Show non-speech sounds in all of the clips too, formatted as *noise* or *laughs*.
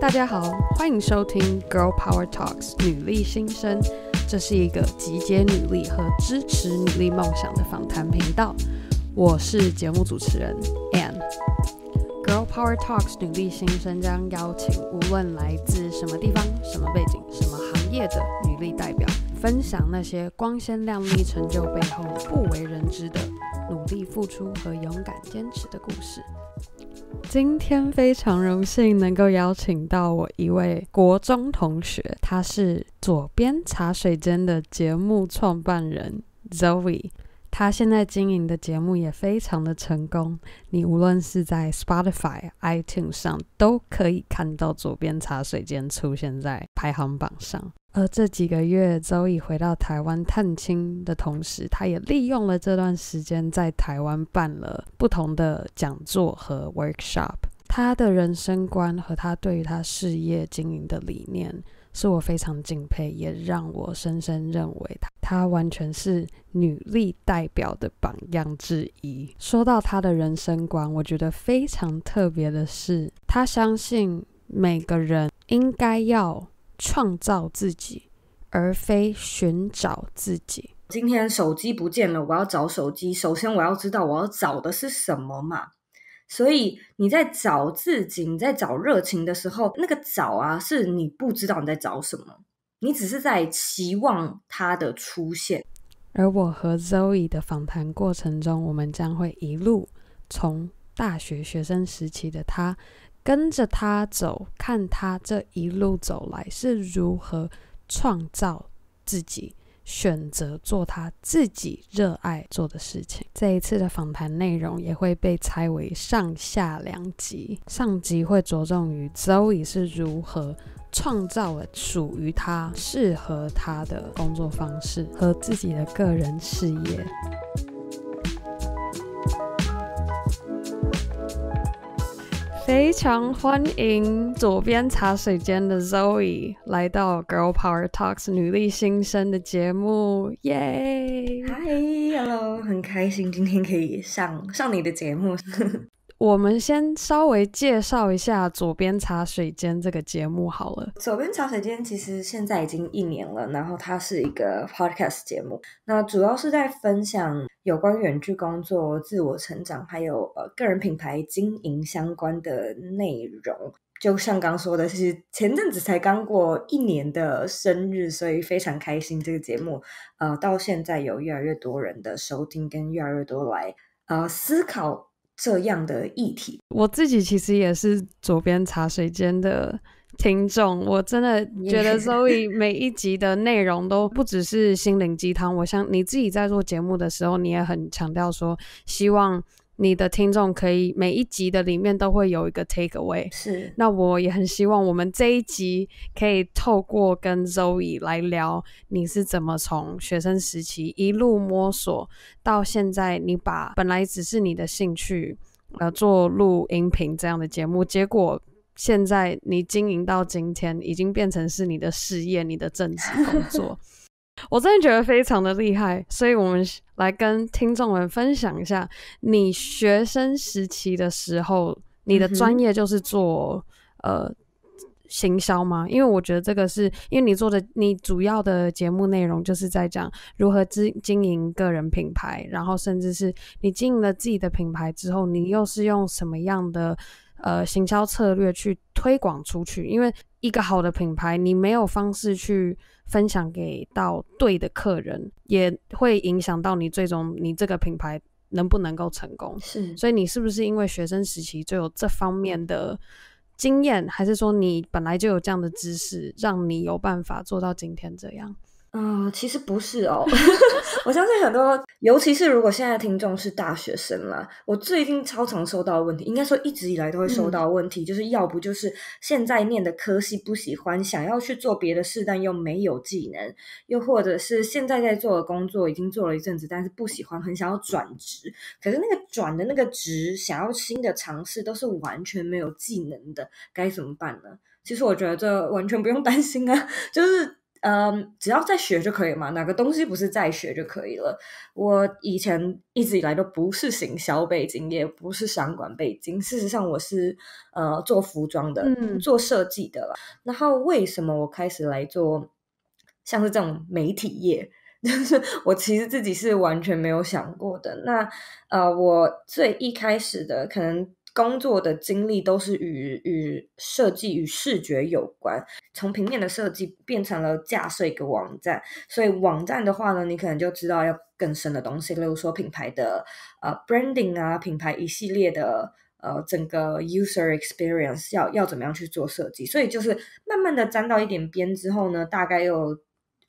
大家好，欢迎收听 Girl Power Talks 女力新生。这是一个集结女力和支持女力梦想的访谈频道。我是节目主持人 Anne。Girl Power Talks 女力新生将邀请无论来自什么地方、什么背景、什么行业的女力代表，分享那些光鲜亮丽成就背后不为人知的努力付出和勇敢坚持的故事。今天非常荣幸能够邀请到我一位国中同学，他是左边茶水间的节目创办人 Zoe，他现在经营的节目也非常的成功，你无论是在 Spotify、iTunes 上都可以看到左边茶水间出现在排行榜上。而这几个月，周乙回到台湾探亲的同时，他也利用了这段时间在台湾办了不同的讲座和 workshop。他的人生观和他对于他事业经营的理念，是我非常敬佩，也让我深深认为他，他完全是女力代表的榜样之一。说到他的人生观，我觉得非常特别的是，他相信每个人应该要。创造自己，而非寻找自己。今天手机不见了，我要找手机。首先，我要知道我要找的是什么嘛？所以你在找自己，你在找热情的时候，那个找啊，是你不知道你在找什么，你只是在期望它的出现。而我和 z o e 的访谈过程中，我们将会一路从大学学生时期的他。跟着他走，看他这一路走来是如何创造自己，选择做他自己热爱做的事情。这一次的访谈内容也会被拆为上下两集，上集会着重于 z o e 是如何创造了属于他、适合他的工作方式和自己的个人事业。非常欢迎左边茶水间的 z o e 来到《Girl Power Talks》女力新生的节目，耶嗨 h e l l o 很开心今天可以上上你的节目。我们先稍微介绍一下《左边茶水间》这个节目好了。《左边茶水间》其实现在已经一年了，然后它是一个 podcast 节目，那主要是在分享有关远距工作、自我成长，还有呃个人品牌经营相关的内容。就像刚说的，是前阵子才刚过一年的生日，所以非常开心这个节目呃到现在有越来越多人的收听，跟越来越多来呃思考。这样的议题，我自己其实也是左边茶水间的听众。我真的觉得，所以 *laughs* 每一集的内容都不只是心灵鸡汤。我想你自己在做节目的时候，你也很强调说，希望。你的听众可以每一集的里面都会有一个 take away，是。那我也很希望我们这一集可以透过跟 Zoe 来聊，你是怎么从学生时期一路摸索到现在，你把本来只是你的兴趣呃，做录音频这样的节目，结果现在你经营到今天，已经变成是你的事业、你的正职工作。*laughs* 我真的觉得非常的厉害，所以我们来跟听众们分享一下，你学生时期的时候，你的专业就是做呃行销吗？因为我觉得这个是因为你做的，你主要的节目内容就是在讲如何经经营个人品牌，然后甚至是你经营了自己的品牌之后，你又是用什么样的呃行销策略去推广出去？因为一个好的品牌，你没有方式去。分享给到对的客人，也会影响到你最终你这个品牌能不能够成功。是，所以你是不是因为学生时期就有这方面的经验，还是说你本来就有这样的知识，让你有办法做到今天这样？啊，其实不是哦，*laughs* 我相信很多，尤其是如果现在听众是大学生啦，我最近超常收到问题，应该说一直以来都会收到问题，就是要不就是现在念的科系不喜欢，想要去做别的事，但又没有技能，又或者是现在在做的工作已经做了一阵子，但是不喜欢，很想要转职，可是那个转的那个职，想要新的尝试都是完全没有技能的，该怎么办呢？其实我觉得这完全不用担心啊，*laughs* 就是。嗯，只要在学就可以嘛，哪个东西不是在学就可以了？我以前一直以来都不是行销北京，也不是想管北京。事实上，我是呃做服装的，做设计的了。然后为什么我开始来做像是这种媒体业？*laughs* 就是我其实自己是完全没有想过的。那呃，我最一开始的可能。工作的经历都是与与设计与视觉有关，从平面的设计变成了架设一个网站，所以网站的话呢，你可能就知道要更深的东西，例如说品牌的呃 branding 啊，品牌一系列的呃整个 user experience 要要怎么样去做设计，所以就是慢慢的沾到一点边之后呢，大概又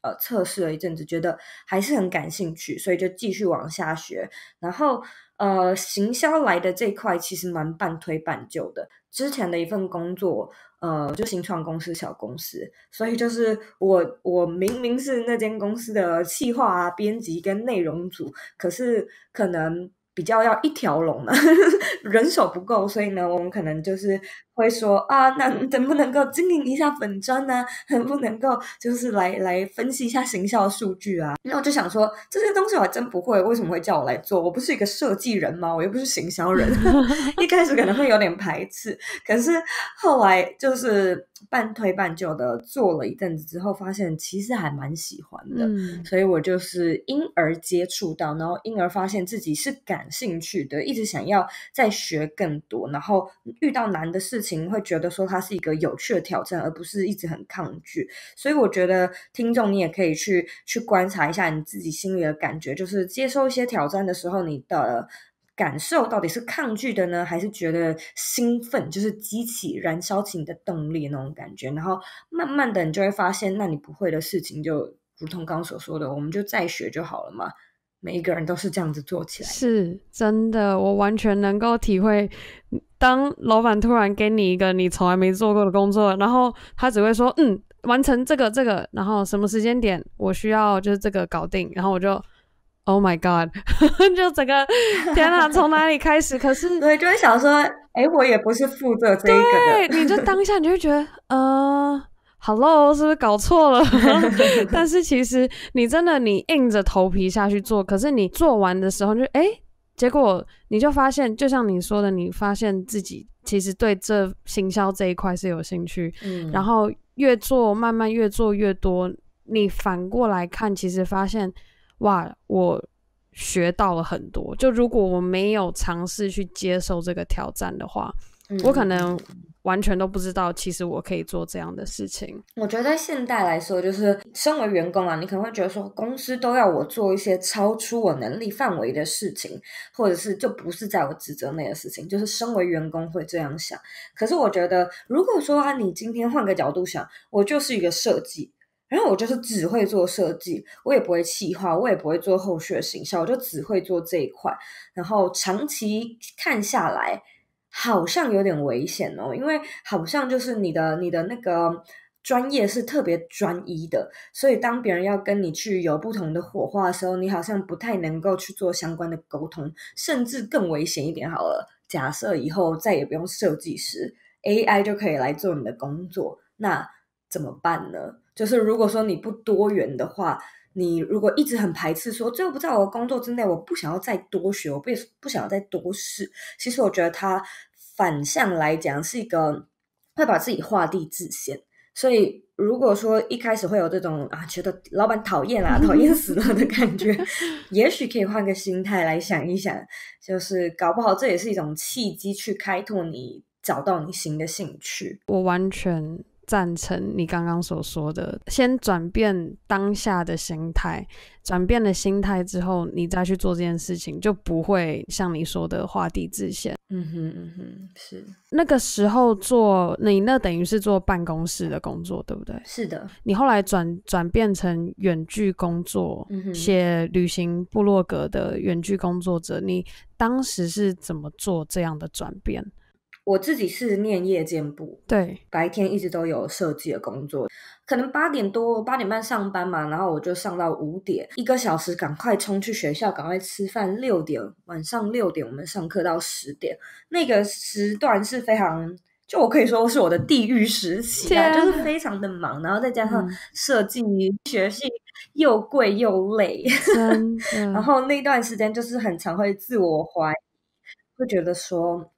呃测试了一阵子，觉得还是很感兴趣，所以就继续往下学，然后。呃，行销来的这块其实蛮半推半就的。之前的一份工作，呃，就新创公司、小公司，所以就是我我明明是那间公司的企划啊、编辑跟内容组，可是可能比较要一条龙呢，*laughs* 人手不够，所以呢，我们可能就是。会说啊，那能不能够经营一下粉砖呢？*laughs* 能不能够就是来来分析一下行销数据啊？那我就想说，这些东西我还真不会，为什么会叫我来做？我不是一个设计人吗？我又不是行销人，*laughs* 一开始可能会有点排斥，可是后来就是半推半就的做了一阵子之后，发现其实还蛮喜欢的，所以我就是因而接触到，然后因而发现自己是感兴趣的，一直想要再学更多，然后遇到难的事。情会觉得说它是一个有趣的挑战，而不是一直很抗拒。所以我觉得听众你也可以去去观察一下你自己心里的感觉，就是接受一些挑战的时候，你的感受到底是抗拒的呢，还是觉得兴奋，就是激起、燃烧起你的动力那种感觉。然后慢慢的你就会发现，那你不会的事情，就如同刚刚所说的，我们就再学就好了嘛。每一个人都是这样子做起来，是真的。我完全能够体会，当老板突然给你一个你从来没做过的工作，然后他只会说：“嗯，完成这个这个，然后什么时间点我需要就是这个搞定。”然后我就 Oh my God，*laughs* 就整个天哪，从哪里开始？可是 *laughs* 对，就会想说，哎，我也不是负责这一个的，你就当下你就觉得，呃。Hello，是不是搞错了？*laughs* 但是其实你真的，你硬着头皮下去做，可是你做完的时候，就哎，结果你就发现，就像你说的，你发现自己其实对这行销这一块是有兴趣。嗯。然后越做，慢慢越做越多，你反过来看，其实发现哇，我学到了很多。就如果我没有尝试去接受这个挑战的话，我可能。完全都不知道，其实我可以做这样的事情。我觉得在现代来说，就是身为员工啊，你可能会觉得说，公司都要我做一些超出我能力范围的事情，或者是就不是在我职责内的事情，就是身为员工会这样想。可是我觉得，如果说你今天换个角度想，我就是一个设计，然后我就是只会做设计，我也不会气化，我也不会做后续行销，我就只会做这一块。然后长期看下来。好像有点危险哦，因为好像就是你的你的那个专业是特别专一的，所以当别人要跟你去有不同的火花的时候，你好像不太能够去做相关的沟通，甚至更危险一点好了。假设以后再也不用设计师，AI 就可以来做你的工作，那怎么办呢？就是如果说你不多元的话。你如果一直很排斥，说最后不在我的工作之内，我不想要再多学，我不不想再多试。其实我觉得它反向来讲是一个会把自己画地自限。所以如果说一开始会有这种啊，觉得老板讨厌啦，讨厌死了的感觉，也许可以换个心态来想一想，就是搞不好这也是一种契机，去开拓你找到你新的兴趣。我完全。赞成你刚刚所说的，先转变当下的心态，转变了心态之后，你再去做这件事情，就不会像你说的画地自限。嗯哼嗯哼，是那个时候做你那等于是做办公室的工作，对不对？是的。你后来转转变成远距工作，写旅行部落格的远距工作者，你当时是怎么做这样的转变？我自己是念夜间部，对，白天一直都有设计的工作，可能八点多八点半上班嘛，然后我就上到五点，一个小时，赶快冲去学校，赶快吃饭。六点晚上六点我们上课到十点，那个时段是非常，就我可以说是我的地狱时期啊，就是非常的忙，然后再加上设计学系又贵又累，*laughs* 然后那段时间就是很常会自我怀疑，会觉得说。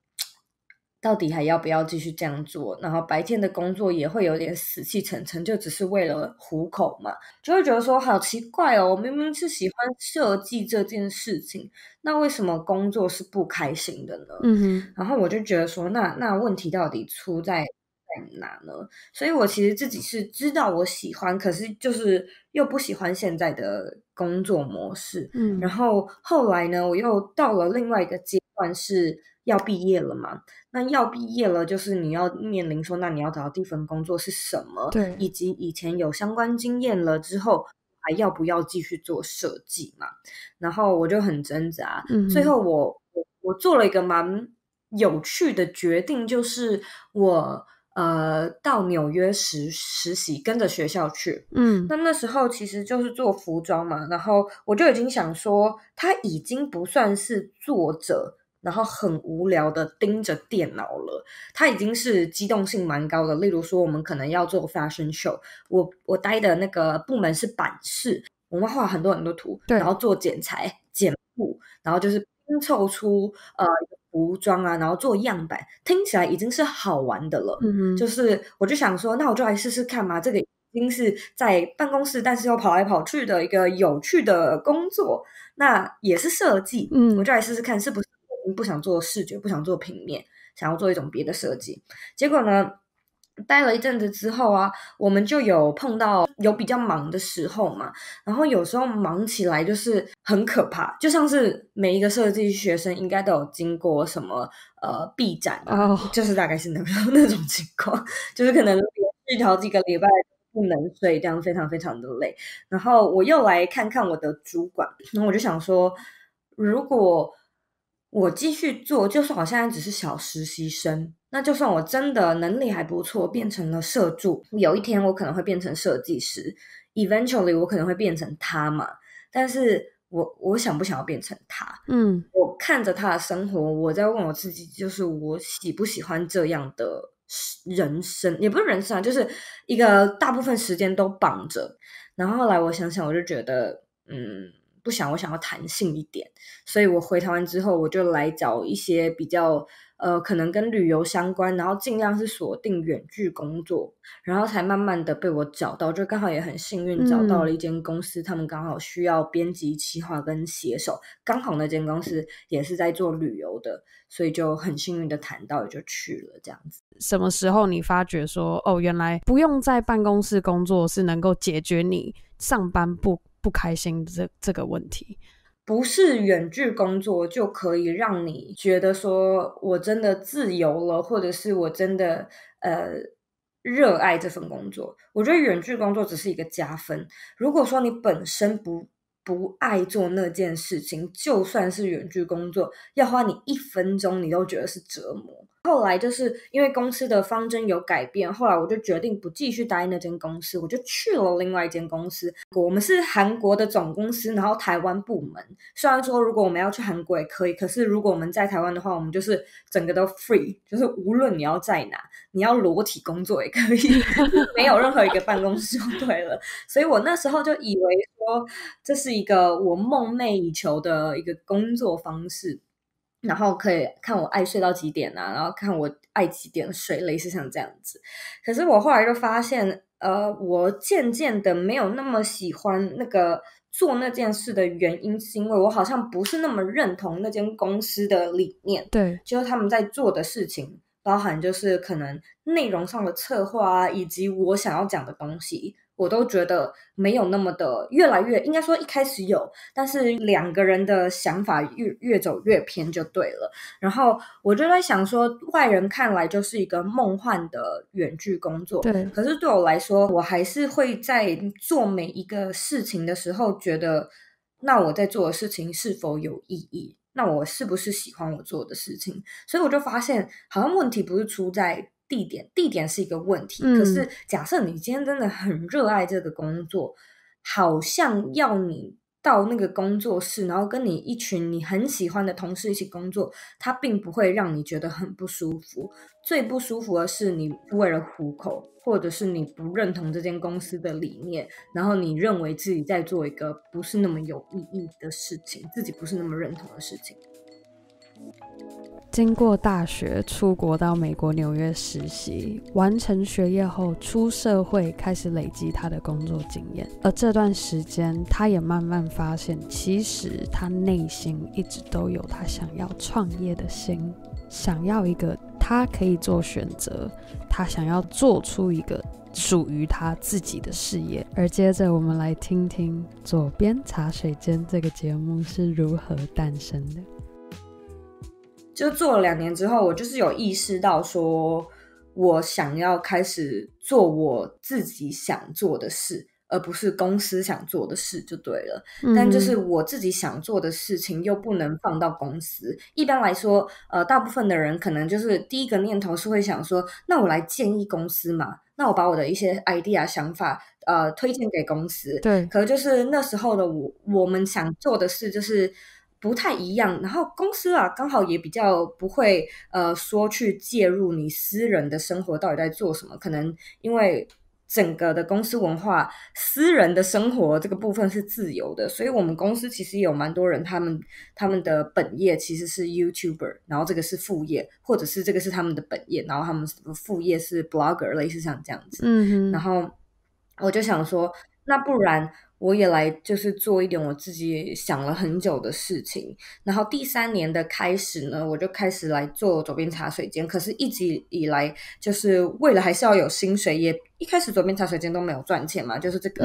到底还要不要继续这样做？然后白天的工作也会有点死气沉沉，就只是为了糊口嘛，就会觉得说好奇怪哦，明明是喜欢设计这件事情，那为什么工作是不开心的呢？嗯然后我就觉得说，那那问题到底出在在哪呢？所以我其实自己是知道我喜欢，可是就是又不喜欢现在的工作模式。嗯。然后后来呢，我又到了另外一个阶段是。要毕业了嘛？那要毕业了，就是你要面临说，那你要找的第一份工作是什么？对，以及以前有相关经验了之后，还要不要继续做设计嘛？然后我就很挣扎。嗯，最后我我我做了一个蛮有趣的决定，就是我呃到纽约实实习，跟着学校去。嗯，那那时候其实就是做服装嘛，然后我就已经想说，他已经不算是作者。然后很无聊的盯着电脑了，它已经是机动性蛮高的。例如说，我们可能要做 fashion show，我我待的那个部门是版式，我们画很多很多图，然后做剪裁、剪布，然后就是拼凑出呃服装啊，然后做样板，听起来已经是好玩的了。嗯嗯，就是我就想说，那我就来试试看嘛。这个已经是在办公室，但是又跑来跑去的一个有趣的工作，那也是设计。嗯，我就来试试看，是不是？不想做视觉，不想做平面，想要做一种别的设计。结果呢，待了一阵子之后啊，我们就有碰到有比较忙的时候嘛。然后有时候忙起来就是很可怕，就像是每一个设计学生应该都有经过什么呃闭展，就是大概是那种 *laughs* 那种情况，就是可能连续好几个礼拜不能睡，这样非常非常的累。然后我又来看看我的主管，然后我就想说，如果。我继续做，就是好像只是小实习生。那就算我真的能力还不错，变成了社助，有一天我可能会变成设计师。Eventually，我可能会变成他嘛？但是我我想不想要变成他？嗯，我看着他的生活，我在问我自己，就是我喜不喜欢这样的人生？也不是人生啊，就是一个大部分时间都绑着。然后来我想想，我就觉得，嗯。不想我想要弹性一点，所以我回台湾之后，我就来找一些比较呃可能跟旅游相关，然后尽量是锁定远距工作，然后才慢慢的被我找到，就刚好也很幸运找到了一间公司，他们刚好需要编辑企划跟写手，刚好那间公司也是在做旅游的，所以就很幸运的谈到也就去了这样子。什么时候你发觉说哦，原来不用在办公室工作是能够解决你上班不？不开心这这个问题，不是远距工作就可以让你觉得说我真的自由了，或者是我真的呃热爱这份工作。我觉得远距工作只是一个加分。如果说你本身不，不爱做那件事情，就算是远距工作，要花你一分钟，你都觉得是折磨。后来就是因为公司的方针有改变，后来我就决定不继续待那间公司，我就去了另外一间公司。我们是韩国的总公司，然后台湾部门。虽然说如果我们要去韩国也可以，可是如果我们在台湾的话，我们就是整个都 free，就是无论你要在哪，你要裸体工作也可以，*laughs* 没有任何一个办公室就对了。所以我那时候就以为。说这是一个我梦寐以求的一个工作方式，然后可以看我爱睡到几点啊，然后看我爱几点睡，类似像这样子。可是我后来就发现，呃，我渐渐的没有那么喜欢那个做那件事的原因，是因为我好像不是那么认同那间公司的理念。对，就是他们在做的事情，包含就是可能内容上的策划啊，以及我想要讲的东西。我都觉得没有那么的，越来越应该说一开始有，但是两个人的想法越越走越偏就对了。然后我就在想说，外人看来就是一个梦幻的远距工作，对。可是对我来说，我还是会在做每一个事情的时候，觉得那我在做的事情是否有意义？那我是不是喜欢我做的事情？所以我就发现，好像问题不是出在。地点，地点是一个问题。可是，假设你今天真的很热爱这个工作，好像要你到那个工作室，然后跟你一群你很喜欢的同事一起工作，它并不会让你觉得很不舒服。最不舒服的是，你为了糊口，或者是你不认同这间公司的理念，然后你认为自己在做一个不是那么有意义的事情，自己不是那么认同的事情。经过大学出国到美国纽约实习，完成学业后出社会开始累积他的工作经验。而这段时间，他也慢慢发现，其实他内心一直都有他想要创业的心，想要一个他可以做选择，他想要做出一个属于他自己的事业。而接着，我们来听听《左边茶水间》这个节目是如何诞生的。就做了两年之后，我就是有意识到说，我想要开始做我自己想做的事，而不是公司想做的事就对了。但就是我自己想做的事情又不能放到公司。一般来说，呃，大部分的人可能就是第一个念头是会想说，那我来建议公司嘛？那我把我的一些 idea 想法呃推荐给公司。对，可就是那时候的我，我们想做的事就是。不太一样，然后公司啊刚好也比较不会呃说去介入你私人的生活到底在做什么，可能因为整个的公司文化，私人的生活这个部分是自由的，所以我们公司其实有蛮多人，他们他们的本业其实是 YouTuber，然后这个是副业，或者是这个是他们的本业，然后他们副业是 Blogger 类似像这样子，嗯，然后我就想说，那不然。我也来，就是做一点我自己想了很久的事情。然后第三年的开始呢，我就开始来做左边茶水间。可是一直以来，就是为了还是要有薪水，也一开始左边茶水间都没有赚钱嘛，就是这个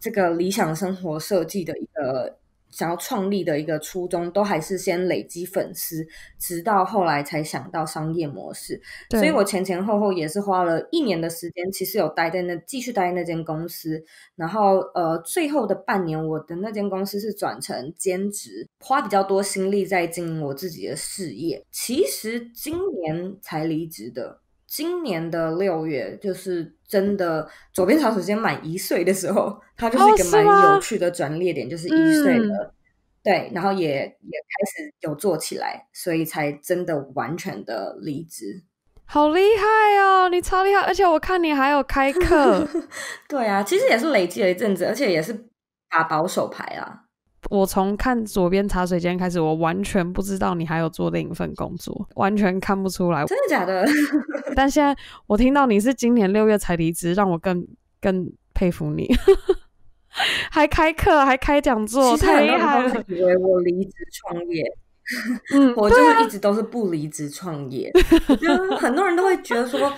这个理想生活设计的一个。想要创立的一个初衷，都还是先累积粉丝，直到后来才想到商业模式。所以我前前后后也是花了一年的时间，其实有待在那继续待那间公司，然后呃最后的半年，我的那间公司是转成兼职，花比较多心力在经营我自己的事业。其实今年才离职的。今年的六月，就是真的左边长子先满一岁的时候，他就是一个蛮有趣的转捩点，就是一岁了。对，然后也也开始有做起来，所以才真的完全的离职。好厉害哦，你超厉害，而且我看你还有开课。*laughs* 对啊，其实也是累积了一阵子，而且也是打保守牌啊。我从看左边茶水间开始，我完全不知道你还有做另一份工作，完全看不出来。真的假的？*laughs* 但现在我听到你是今年六月才离职，让我更更佩服你。*laughs* 还开课，还开讲座，太厉害了！我离职创业，我就是一直都是不离职创业。就 *laughs* 很多人都会觉得说。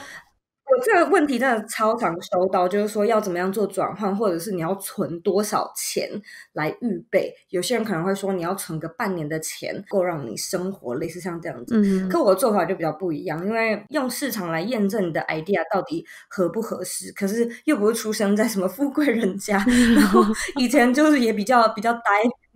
我这个问题真的超常收到，就是说要怎么样做转换，或者是你要存多少钱来预备？有些人可能会说你要存个半年的钱够让你生活，类似像这样子。嗯可我的做法就比较不一样，因为用市场来验证你的 idea 到底合不合适，可是又不会出生在什么富贵人家，*laughs* 然后以前就是也比较比较呆。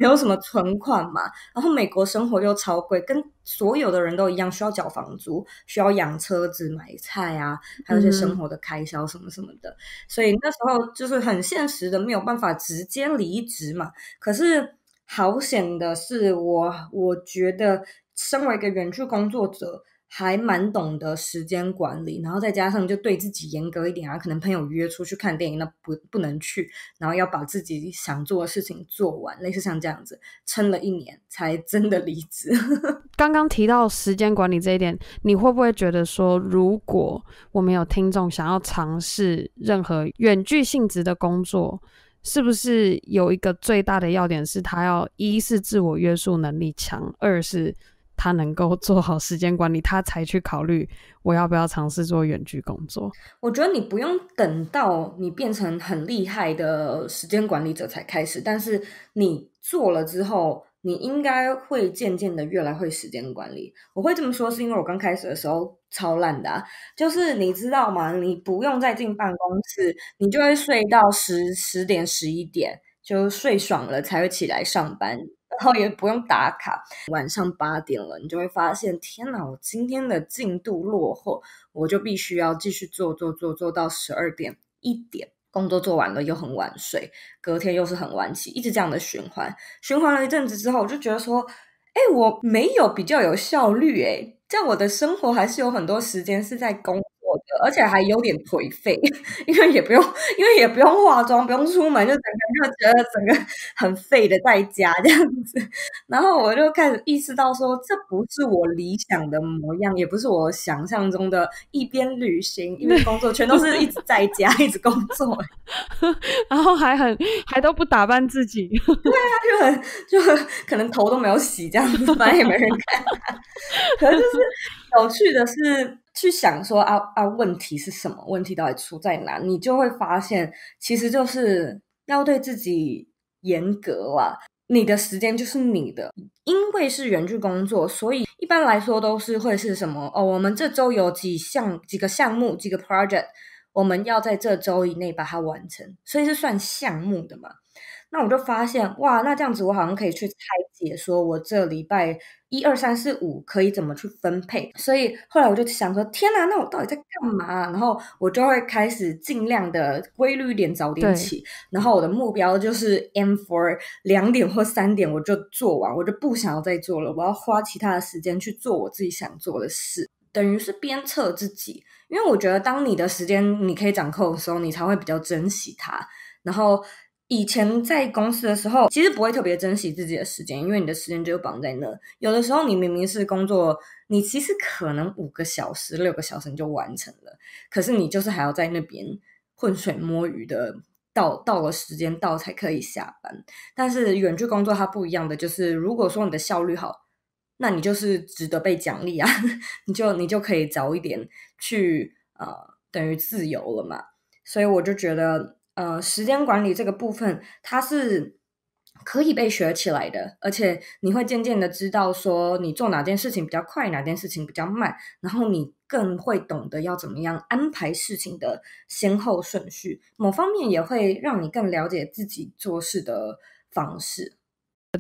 没有什么存款嘛，然后美国生活又超贵，跟所有的人都一样，需要缴房租，需要养车子、买菜啊，还有一些生活的开销什么什么的。所以那时候就是很现实的，没有办法直接离职嘛。可是好险的是，我我觉得身为一个园区工作者。还蛮懂得时间管理，然后再加上就对自己严格一点啊，可能朋友约出去看电影，那不不能去，然后要把自己想做的事情做完，类似像这样子，撑了一年才真的离职。*laughs* 刚刚提到时间管理这一点，你会不会觉得说，如果我们有听众想要尝试任何远距性质的工作，是不是有一个最大的要点是，他要一是自我约束能力强，二是。他能够做好时间管理，他才去考虑我要不要尝试做远距工作。我觉得你不用等到你变成很厉害的时间管理者才开始，但是你做了之后，你应该会渐渐的越来会时间管理。我会这么说是因为我刚开始的时候超烂的，就是你知道吗？你不用再进办公室，你就会睡到十十点十一点就睡爽了，才会起来上班。然后也不用打卡，晚上八点了，你就会发现，天哪，我今天的进度落后，我就必须要继续做做做，做到十二点一点，工作做完了又很晚睡，隔天又是很晚起，一直这样的循环，循环了一阵子之后，我就觉得说，哎，我没有比较有效率，哎，在我的生活还是有很多时间是在工。而且还有点颓废，*laughs* 因为也不用，因为也不用化妆，不用出门，就整个就觉得整个很废的在家这样子。*laughs* 然后我就开始意识到，说这不是我理想的模样，也不是我想象中的，一边旅行一边工作，全都是一直在家，一直工作，*laughs* 然后还很还都不打扮自己。对啊，就很就可能头都没有洗这样子，反正也没人看。可能就是有趣的是。去想说啊啊问题是什么？问题到底出在哪？你就会发现，其实就是要对自己严格了。你的时间就是你的，因为是远距工作，所以一般来说都是会是什么哦？我们这周有几项、几个项目、几个 project，我们要在这周以内把它完成，所以是算项目的嘛？那我就发现哇，那这样子我好像可以去拆解，说我这礼拜一二三四五可以怎么去分配。所以后来我就想说，天哪，那我到底在干嘛？然后我就会开始尽量的规律一点，早点起。然后我的目标就是，M f o r 两点或三点我就做完，我就不想要再做了。我要花其他的时间去做我自己想做的事，等于是鞭策自己。因为我觉得，当你的时间你可以掌控的时候，你才会比较珍惜它。然后。以前在公司的时候，其实不会特别珍惜自己的时间，因为你的时间就绑在那。有的时候你明明是工作，你其实可能五个小时、六个小时就完成了，可是你就是还要在那边浑水摸鱼的。到到了时间到才可以下班。但是远距工作它不一样的，就是如果说你的效率好，那你就是值得被奖励啊，*laughs* 你就你就可以早一点去啊，等于自由了嘛。所以我就觉得。呃，时间管理这个部分，它是可以被学起来的，而且你会渐渐的知道说你做哪件事情比较快，哪件事情比较慢，然后你更会懂得要怎么样安排事情的先后顺序，某方面也会让你更了解自己做事的方式。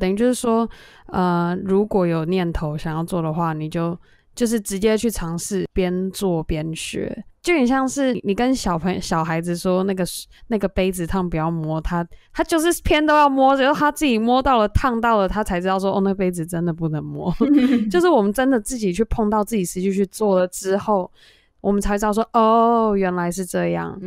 等于就是说，呃，如果有念头想要做的话，你就。就是直接去尝试，边做边学，就很像是你跟小朋友、小孩子说那个那个杯子烫，不要摸他，他就是偏都要摸，然后他自己摸到了，烫到了，他才知道说哦，那杯子真的不能摸。*laughs* 就是我们真的自己去碰到自己实际去做了之后，我们才知道说哦，原来是这样。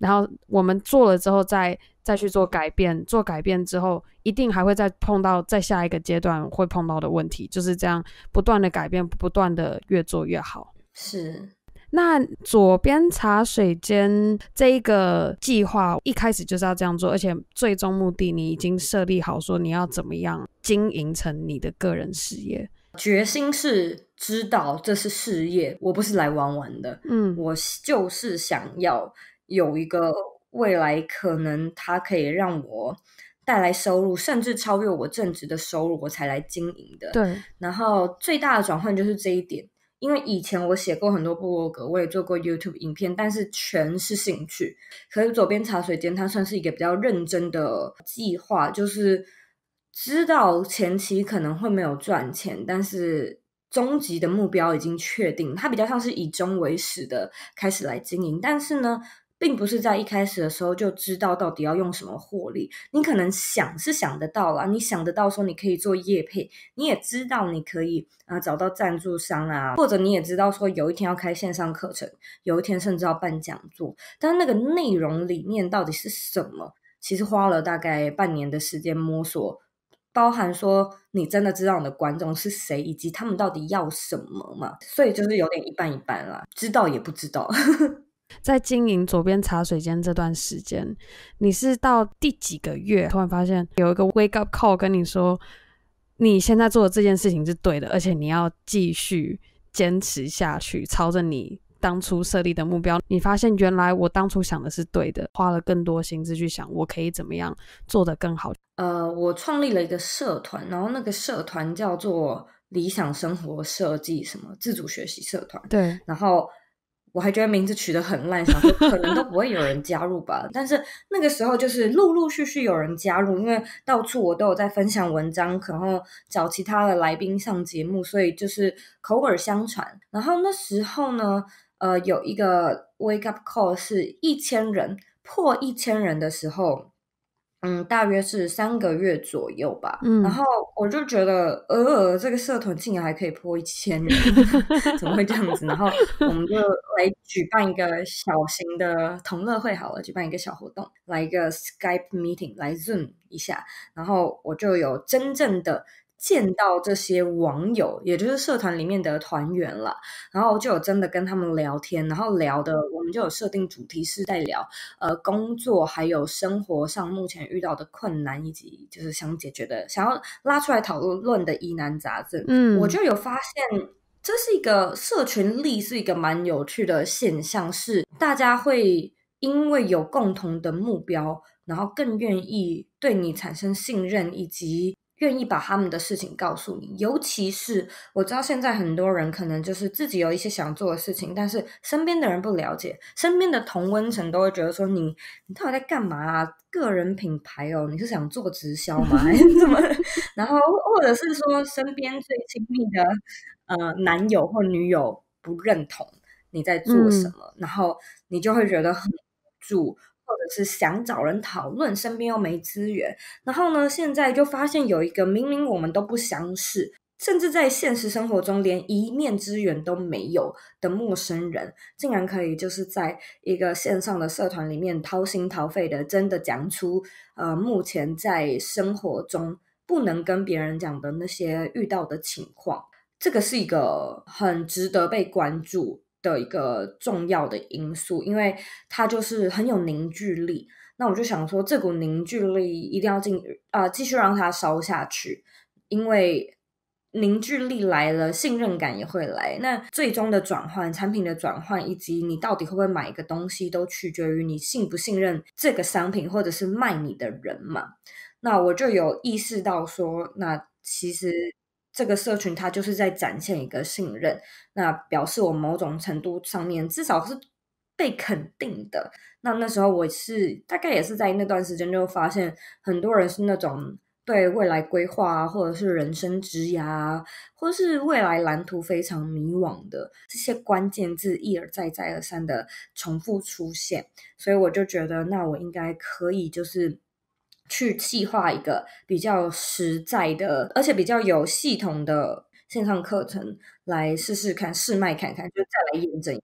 然后我们做了之后再。再去做改变，做改变之后，一定还会再碰到，在下一个阶段会碰到的问题，就是这样不断的改变，不断的越做越好。是，那左边茶水间这一个计划一开始就是要这样做，而且最终目的你已经设立好，说你要怎么样经营成你的个人事业，决心是知道这是事业，我不是来玩玩的，嗯，我就是想要有一个。未来可能它可以让我带来收入，甚至超越我正职的收入，我才来经营的。对。然后最大的转换就是这一点，因为以前我写过很多落格，我也做过 YouTube 影片，但是全是兴趣。可是左边茶水间它算是一个比较认真的计划，就是知道前期可能会没有赚钱，但是终极的目标已经确定，它比较像是以终为始的开始来经营。但是呢？并不是在一开始的时候就知道到底要用什么获利。你可能想是想得到了，你想得到说你可以做业配，你也知道你可以啊找到赞助商啊，或者你也知道说有一天要开线上课程，有一天甚至要办讲座。但那个内容里面到底是什么？其实花了大概半年的时间摸索，包含说你真的知道你的观众是谁，以及他们到底要什么嘛？所以就是有点一半一半啦，知道也不知道。*laughs* 在经营左边茶水间这段时间，你是到第几个月突然发现有一个 wake up call，跟你说你现在做的这件事情是对的，而且你要继续坚持下去，朝着你当初设立的目标。你发现原来我当初想的是对的，花了更多心思去想，我可以怎么样做得更好。呃，我创立了一个社团，然后那个社团叫做理想生活设计什么自主学习社团。对，然后。我还觉得名字取得很烂，想说可能都不会有人加入吧。但是那个时候就是陆陆续续有人加入，因为到处我都有在分享文章，然后找其他的来宾上节目，所以就是口耳相传。然后那时候呢，呃，有一个 Wake Up Call 是一千人破一千人的时候。嗯，大约是三个月左右吧。嗯，然后我就觉得，呃，这个社团竟然还可以破一千人，*laughs* 怎么会这样子？然后我们就来举办一个小型的同乐会，好了，举办一个小活动，来一个 Skype meeting，来 Zoom 一下。然后我就有真正的。见到这些网友，也就是社团里面的团员了，然后就有真的跟他们聊天，然后聊的我们就有设定主题是在聊，呃，工作还有生活上目前遇到的困难，以及就是想解决的、想要拉出来讨论的疑难杂症。嗯，我就有发现，这是一个社群力，是一个蛮有趣的现象，是大家会因为有共同的目标，然后更愿意对你产生信任以及。愿意把他们的事情告诉你，尤其是我知道现在很多人可能就是自己有一些想做的事情，但是身边的人不了解，身边的同温层都会觉得说你你到底在干嘛？啊？个人品牌哦，你是想做直销吗？*laughs* 怎么？*laughs* 然后或者是说身边最亲密的呃男友或女友不认同你在做什么，然后你就会觉得很住，或者是想找人讨论，身边又没资源，然后呢，现在就发现有一个明明我们都不相识，甚至在现实生活中连一面之缘都没有的陌生人，竟然可以就是在一个线上的社团里面掏心掏肺的，真的讲出呃目前在生活中不能跟别人讲的那些遇到的情况，这个是一个很值得被关注。的一个重要的因素，因为它就是很有凝聚力。那我就想说，这股凝聚力一定要进啊，继续让它烧下去。因为凝聚力来了，信任感也会来。那最终的转换，产品的转换以及你到底会不会买一个东西，都取决于你信不信任这个商品或者是卖你的人嘛。那我就有意识到说，那其实。这个社群，它就是在展现一个信任，那表示我某种程度上面至少是被肯定的。那那时候我是大概也是在那段时间就发现，很多人是那种对未来规划啊，或者是人生涯啊，或者是未来蓝图非常迷惘的这些关键字一而再再而三的重复出现，所以我就觉得，那我应该可以就是。去细化一个比较实在的，而且比较有系统的线上课程来试试看，试卖看看，就再来验证，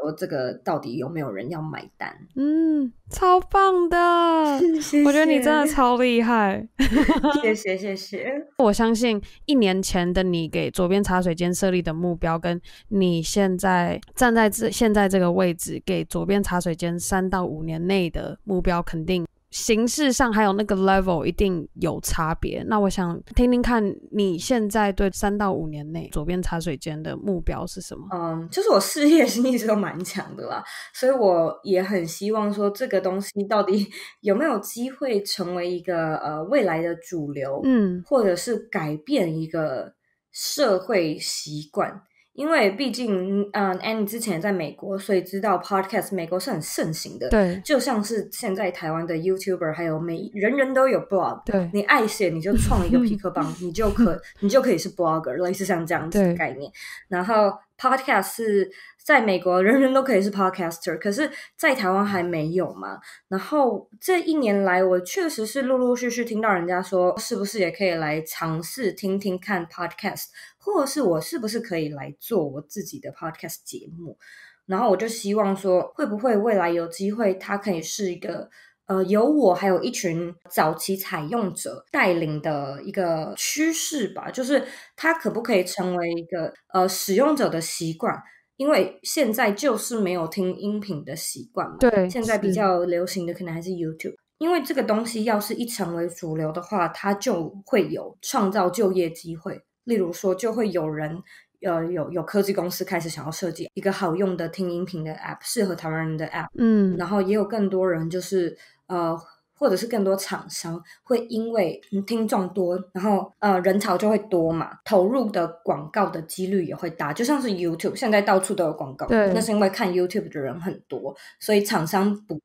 说这个到底有没有人要买单？嗯，超棒的，*laughs* 谢谢我觉得你真的超厉害。*laughs* 谢谢谢谢，我相信一年前的你给左边茶水间设立的目标，跟你现在站在这现在这个位置给左边茶水间三到五年内的目标，肯定。形式上还有那个 level 一定有差别。那我想听听看，你现在对三到五年内左边茶水间的目标是什么？嗯，就是我事业心一直都蛮强的啦，所以我也很希望说，这个东西到底有没有机会成为一个呃未来的主流？嗯，或者是改变一个社会习惯。因为毕竟，嗯，Annie 之前在美国，所以知道 Podcast 美国是很盛行的。对，就像是现在台湾的 YouTuber，还有美人人都有 Blog。对，你爱写你就创一个皮克邦，*laughs* 你就可你就可以是 Blogger，类似像这样子的概念。然后 Podcast 是。在美国，人人都可以是 podcaster，可是，在台湾还没有嘛。然后这一年来，我确实是陆陆续续听到人家说，是不是也可以来尝试听听看 podcast，或是我是不是可以来做我自己的 podcast 节目。然后我就希望说，会不会未来有机会，它可以是一个呃，由我还有一群早期采用者带领的一个趋势吧？就是它可不可以成为一个呃使用者的习惯？因为现在就是没有听音频的习惯嘛，对，现在比较流行的可能还是 YouTube。因为这个东西要是一成为主流的话，它就会有创造就业机会。例如说，就会有人呃，有有科技公司开始想要设计一个好用的听音频的 App，适合台湾人的 App。嗯，然后也有更多人就是呃。或者是更多厂商会因为听众多，然后呃人潮就会多嘛，投入的广告的几率也会大。就像是 YouTube 现在到处都有广告，那是因为看 YouTube 的人很多，所以厂商不怕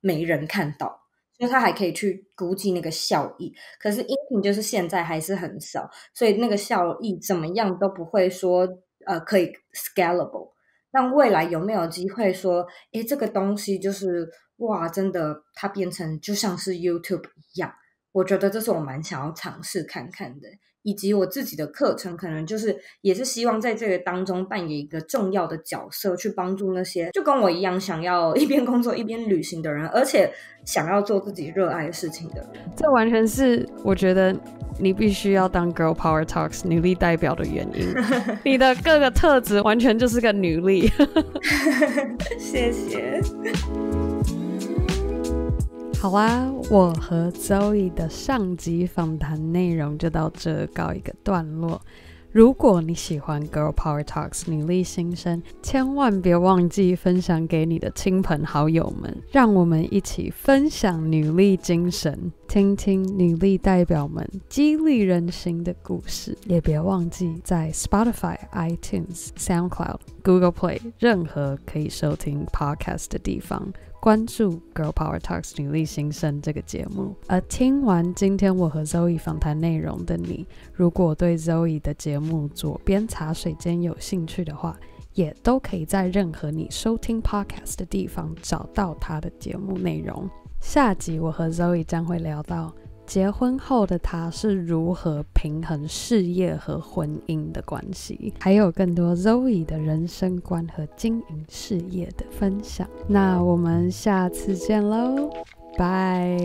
没人看到，因为他还可以去估计那个效益。可是音频就是现在还是很少，所以那个效益怎么样都不会说呃可以 scalable。那未来有没有机会说，诶，这个东西就是？哇，真的，它变成就像是 YouTube 一样，我觉得这是我蛮想要尝试看看的，以及我自己的课程可能就是也是希望在这个当中扮演一个重要的角色，去帮助那些就跟我一样想要一边工作一边旅行的人，而且想要做自己热爱事情的。这完全是我觉得你必须要当 Girl Power Talks 女力代表的原因，*laughs* 你的各个特质完全就是个女力。*laughs* 谢谢。好啦，我和 Zoe 的上集访谈内容就到这，告一个段落。如果你喜欢《Girl Power Talks》女力新生，千万别忘记分享给你的亲朋好友们，让我们一起分享女力精神，听听女力代表们激励人心的故事。也别忘记在 Spotify、iTunes、SoundCloud、Google Play 任何可以收听 Podcast 的地方。关注《Girl Power Talks 女力新生》这个节目，而听完今天我和 Zoe 访谈内容的你，如果对 Zoe 的节目《左边茶水间》有兴趣的话，也都可以在任何你收听 podcast 的地方找到她的节目内容。下集我和 Zoe 将会聊到。结婚后的他是如何平衡事业和婚姻的关系？还有更多 z o e 的人生观和经营事业的分享。那我们下次见喽，拜！